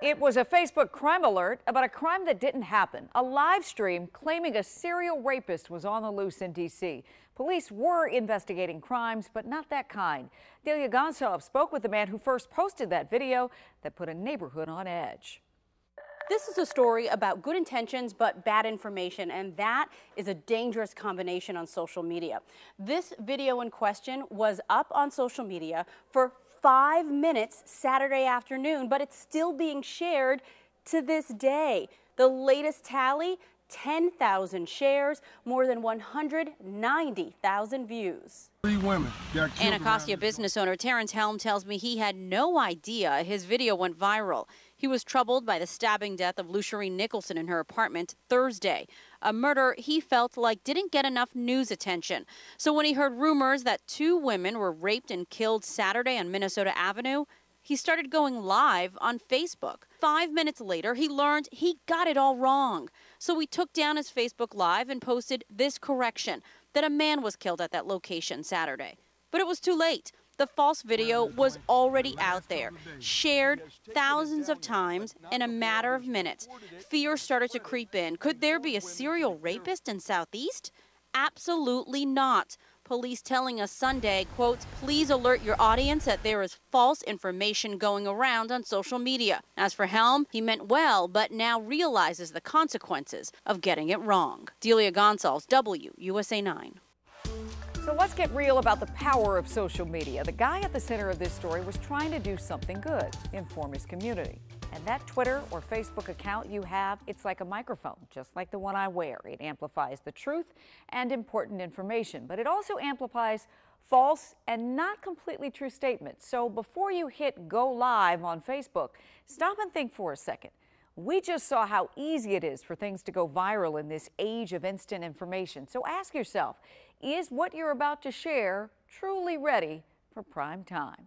It was a Facebook crime alert about a crime that didn't happen. A live stream claiming a serial rapist was on the loose in D.C. Police were investigating crimes, but not that kind. Delia Gonsalves spoke with the man who first posted that video that put a neighborhood on edge. This is a story about good intentions but bad information, and that is a dangerous combination on social media. This video in question was up on social media for five minutes Saturday afternoon, but it's still being shared to this day. The latest tally 10,000 shares, more than 190,000 views. Three women Anacostia business owner Terrence Helm tells me he had no idea his video went viral. He was troubled by the stabbing death of Lucherine Nicholson in her apartment Thursday, a murder he felt like didn't get enough news attention. So when he heard rumors that two women were raped and killed Saturday on Minnesota Avenue, he started going live on Facebook. Five minutes later, he learned he got it all wrong. So he took down his Facebook Live and posted this correction that a man was killed at that location Saturday. But it was too late the false video was already out there, shared thousands of times in a matter of minutes. Fear started to creep in. Could there be a serial rapist in Southeast? Absolutely not. Police telling us Sunday, quote, please alert your audience that there is false information going around on social media. As for Helm, he meant well, but now realizes the consequences of getting it wrong. Delia Gonsalves, WUSA 9. So let's get real about the power of social media. The guy at the center of this story was trying to do something good, inform his community. And that Twitter or Facebook account you have, it's like a microphone, just like the one I wear. It amplifies the truth and important information, but it also amplifies false and not completely true statements. So before you hit go live on Facebook, stop and think for a second. We just saw how easy it is for things to go viral in this age of instant information. So ask yourself, is what you're about to share truly ready for prime time?